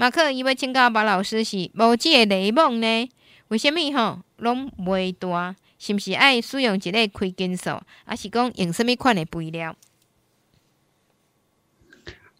马克，伊要请教马老师是无即个雷蒙呢？为什米吼拢袂大？是毋是爱使用一个开金锁，还是讲用什物款的肥料？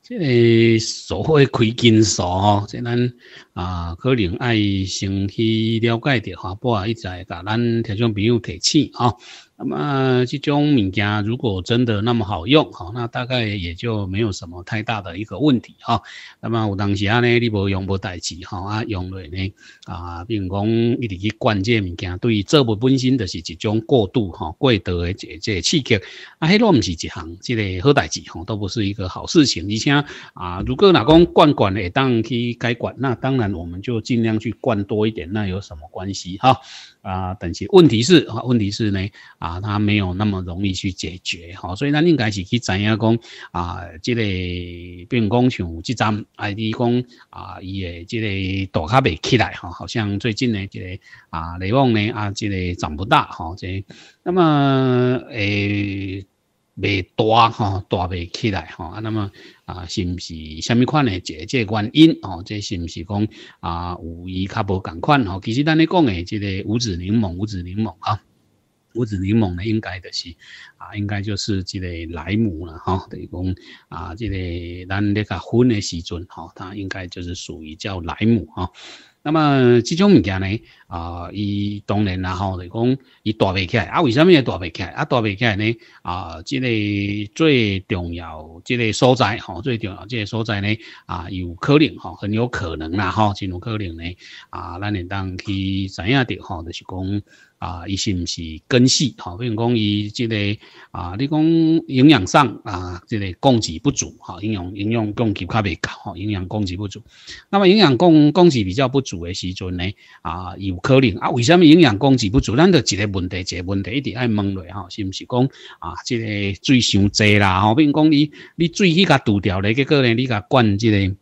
即个所谓开金锁，即咱啊可能爱先去了解着下，不啊，伊才会甲咱听众朋友提醒吼。那么这种物件如果真的那么好用，哈，那大概也就没有什么太大的一个问题哈。那么有当时呢，你用用不待急，哈啊，用了呢啊，比如讲一直去灌这个物件，对于作物本身就是一种过度哈、过度的这这刺激，啊，迄落不是一项，这个好代志哈，都不是一个好事情。而且啊，如果哪公灌灌会当去解管，那当然我们就尽量去灌多一点，那有什么关系哈？啊，但是问题是，问题是呢，啊，它没有那么容易去解决，哈，所以咱应该是去知影讲，啊，这个，变工讲像这张，啊，伊讲啊，伊的这个大卡袂起来，哈，好像最近呢，这个啊，雷旺呢，啊，这个长不大，哈，这，那么诶。未大吼，大未起来吼啊。那么啊，是毋是虾米款诶？这个原因哦，即是毋是讲啊，有伊较无共款吼？其实咱咧讲诶，即个五指柠檬，五指柠檬啊，五指柠檬呢，应该就是啊，应该就是即个莱姆啦吼，等于讲啊，即个咱咧甲分诶时阵吼，它应该就是属于叫莱姆吼。那么这种物件咧，啊，伊当然啦，吼，就讲，伊大未起，啊，为什么也大未起？啊，大未起咧，啊，即个最重要，即个所在，吼，最重要，即个所在咧，啊，有可能，吼，很有可能啦，吼，真有可能咧，啊，咱你当去知影的吼，就是讲。啊，伊是毋是根系？吼，比如讲伊即个啊，你讲营养上啊，即个供给不足，哈，营养营养供给较未够，哈，营养供给不足。那么营养供供给比较不足的时阵呢，啊，有可能啊？为什么营养供给不足？咱就一个问题一个问题一直爱问落，吼，是毋是讲啊？即个水伤济啦，吼，比如讲你你水去甲堵掉咧，结果咧你甲灌即个。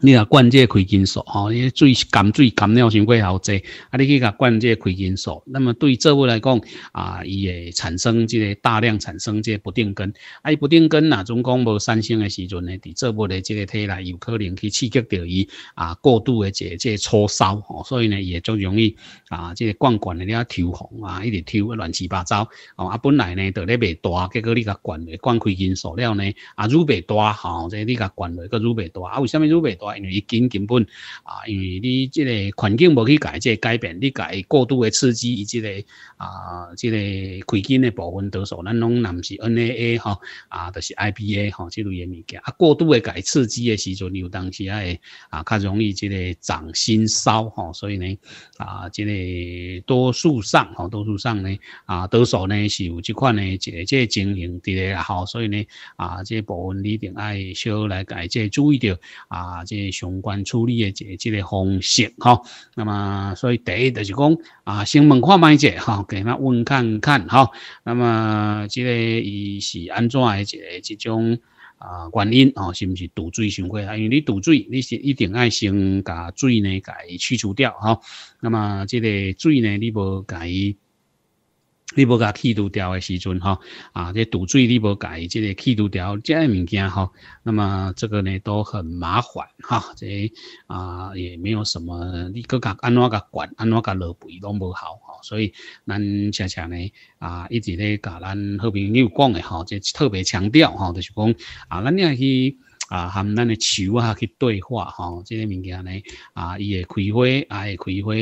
你若灌这开金素吼，你水、碱水、碱了，先过效济，啊，你去甲灌这开金素，那么对作物来讲，啊，伊会产生即个大量产生即个不定根，啊，伊不定根呐，总讲无三生的时阵呢，伫作物的即个体内，有可能去刺激到伊啊过度的即即粗烧吼，所以呢，也最容易啊即灌灌的了抽风啊，一直抽乱七八糟，哦啊本来呢豆咧未大，结果你甲灌落灌开金素了呢，啊愈未大吼，即你甲灌了个愈未大，啊为虾米愈未大？因为伊根根本啊，因为你即个环境无去改，即个改变，你改过度的刺激，伊即、這个啊，即、个开根的部分多数，咱拢毋是 NAA 哈啊，就是 IBA 哈、即类嘢物件。啊，过度的改刺激的时阵，你有当时啊会啊，较容易即个长新梢吼。所以呢啊，即、个多数上吼，多数上呢啊，多数呢是有即款呢，即个即个经营伫咧啦吼，所以呢啊，即、个部分你一定爱稍来改，即、這注意着啊，相关处理嘅一个方式，吼。那么，所以第一就是讲，啊，先问看卖者，哈，给他问看看，哈。那么，即个伊是安怎诶？一个即种啊原因，吼，是毋是堵水先过？因为你堵水，你是一定爱先把水呢，伊去除掉，哈。那么，即个水呢，你无甲伊。你无甲剃度掉诶时阵吼，啊，这度罪你无改，即个剃度掉，这物件吼，那么这个呢都很麻烦哈，这啊也没有什么，你搁甲安怎甲管，安怎甲落肥拢无效，所以咱恰恰呢啊，一直咧甲咱好朋友讲诶吼，即特别强调吼，就是讲啊，咱也去。啊，含咱的树啊去对话吼，这个物件呢，啊，伊会开花，啊会开花，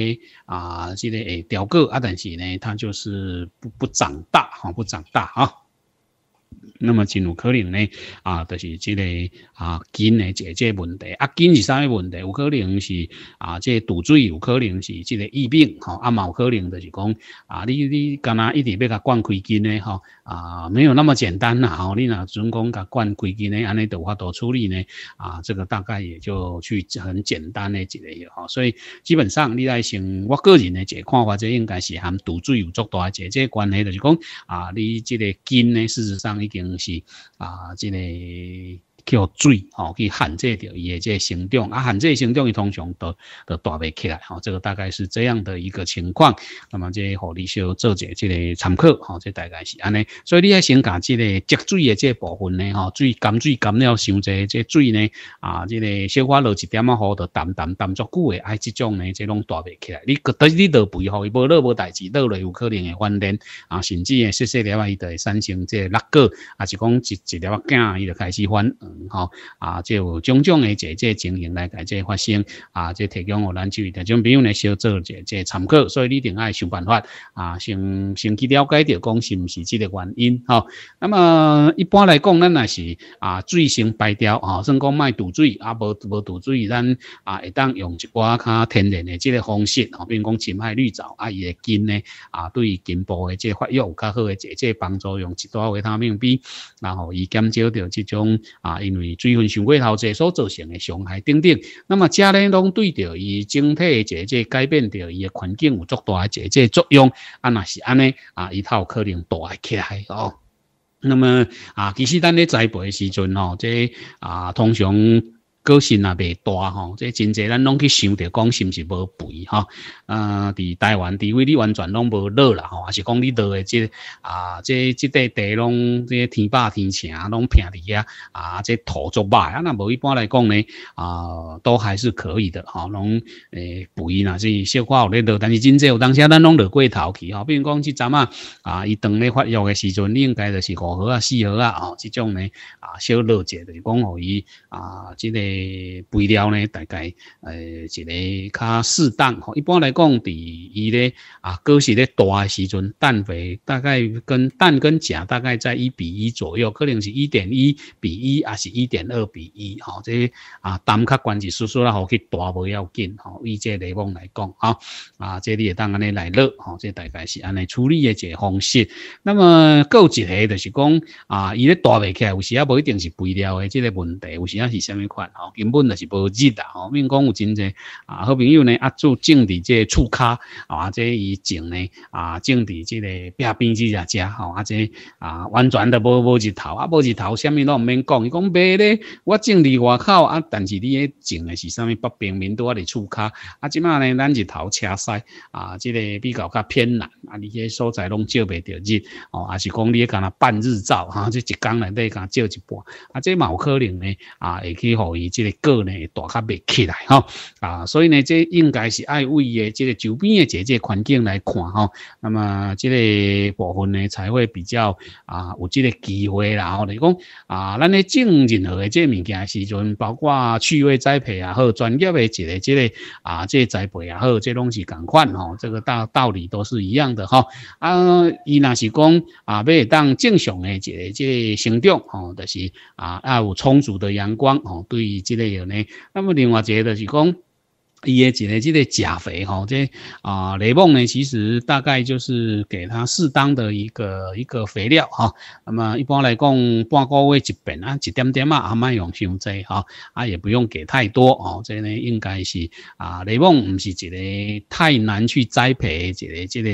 啊，这个会凋果，啊，但是呢，它就是不不长大，吼，不长大啊。那么真有可能呢？啊，就是即个啊根的解决问题，啊根是啥嘢问题？有可能是啊，即赌水，有可能是即个疫病，吼。啊，冇可能就是讲啊，你你干日一定要甲灌开筋呢，吼。啊，没有那么简单啦，哦，你啊只讲甲灌开筋呢，安尼的话都处理呢，啊，这个大概也就去很简单的一个，所以基本上你来想我个人的这个看法，这应该是含堵水有足大嘅，即关系就是讲啊，你即个根呢，事实上。已经是啊，这个。叫水吼去限制着伊诶即个生长，啊，限制生长伊通常都都大袂起来吼。这个大概是这样的一个情况，那么即个互你小做者即个参考吼，即大概是安尼。所以你先搞即个积水诶即个部分呢吼，水甘水甘了，伤者即水呢啊，即个少发落一点仔雨都澹澹澹足久诶，哎，即种呢即拢大袂起来。你得你落肥吼，伊无落无代志，落了有可能会翻脸啊，甚至诶细细条啊伊就会产生即个落果，啊，是讲一一条仔囝，伊就开始反。吼，啊，即有种种诶，即即情形来，解即发生，啊，即提供互咱位特种朋友咧，小做者即参考，所以你一定爱想办法，啊，先先去了解着，讲是毋是即个原因，吼。那么一般来讲，咱也是啊，最先排掉，吼，先讲卖堵水啊，无无堵水，咱啊会当用一寡较天然诶即个方式，吼，比如讲浸海绿藻啊，伊诶根咧，啊，对根部诶即个发育有较好诶即即帮助，用一寡维他命 B，然后伊减少着即种啊。因为水分、上过头侪所造成的伤害等等，那么遮咧拢对着伊整体的这这改变着伊的环境有足大的这这作用，啊，那是安尼啊，伊有可能大起来哦。那么啊，其实咱咧栽培时阵哦，这啊，通常。个性也袂大吼，即真济咱拢去想着讲是毋是无肥吼。呃，伫台湾地位你完全拢无落啦吼，还是讲你落的即啊，即即块地拢即天霸天城拢平伫遐啊，即土足肉啊，若无一般来讲呢啊，都还是可以的哈，拢诶肥若即小可有咧落，但是真济有当时咱拢落过头去吼，比如讲即阵啊，啊，伊当咧发育诶时阵，你应该就是五号啊、四号啊哦，即种呢啊小落者就是讲互伊啊，即个。诶，肥料呢？大概诶一个较适当。吼。一般来讲，伫伊咧，啊，果是咧大嘅时阵，氮肥大概跟氮跟钾大概在一比一左右，可能是一点一比一，啊，是一点二比一。吼。即啊氮较关键，疏疏啦，吼去大无要紧。吼。以即嚟讲嚟讲，啊，啊，即啲亦当安尼来落，吼，即大概是安尼处理嘅一个方式。那么有一个就是讲，啊，伊咧大未起，来，有时啊，无一定是肥料嘅即个问题，有时啊，系虾米款？根本就是无日啊！吼，免讲有真侪啊，好朋友呢啊，住种伫这厝卡，啊，这伊种呢啊，种伫这个壁边即遐遮吼，啊，这啊完全都无无日头啊，无日头，啥物拢唔免讲。伊讲袂咧，我种伫外口啊，但是你咧种诶是啥物北边民都啊伫厝卡，啊，即满呢咱日头斜晒啊，即个比较较偏南啊，你个所在拢照未着日哦，啊是讲你咧干呐半日照啊，即一工内底干照一半，啊，即有可能呢啊，会去互伊。即个个呢，大卡未起来吼，啊，所以呢，即应该是爱为的即个周边的这个环境来看吼，那么即个部分呢，才会比较啊有即个机会啦吼。你讲啊，咱咧种任何的即物件时阵，包括趣味栽培也好，专业的一个这个啊，即栽培也好，即拢是咁款吼，这个大道理都是一样的哈。啊，伊若是讲啊，要当正常的一个个、生长吼，就是啊要有充足的阳光吼，对。之類嘅呢，那么另外就係就係伊诶一个即个钾肥吼，即啊雷梦呢，其实大概就是给它适当的一个一个肥料哈。那么一般来讲，半个月一盆啊，一点点啊，阿卖用伤济哈，啊也不用给太多哦。即呢应该是啊雷梦唔是一个太难去栽培一个即个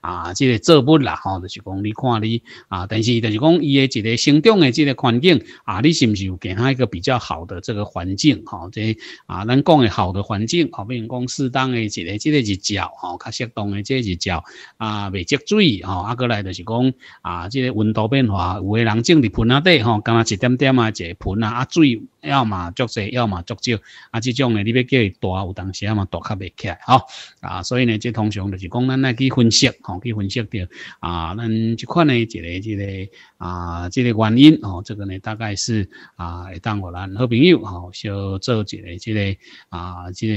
啊即个作物啦吼，就是讲你看你啊，但是就是讲伊诶一个生长的即个环境啊，你是不是有给它一个比较好的这个环境哈？即啊咱讲的好的环境。后面讲适当的一个这个日照，吼，较适当的这个日照，啊，未积水，吼，啊，过来就是讲，啊，这个温度变化，有个人种伫盆啊底，吼，干阿一点点啊，一个盆啊，啊，水。要嘛足侪，要嘛足少，啊，这种呢，你要叫他大，有当时啊嘛大较袂起来吼，啊，所以呢，这通常就是讲，咱来去分析吼，去分析着啊，咱这款呢一个、一个啊、这个原因吼，这个呢大概是啊，会当我咱好朋友吼，想做一个、这个啊、这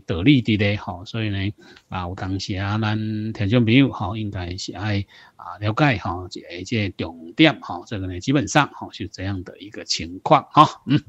个道理的咧吼，所以呢啊，有当时啊，咱听众朋友吼，应该是爱啊了解哈，这这重点哈，这个呢基本上吼是这样的一个情况哈，嗯。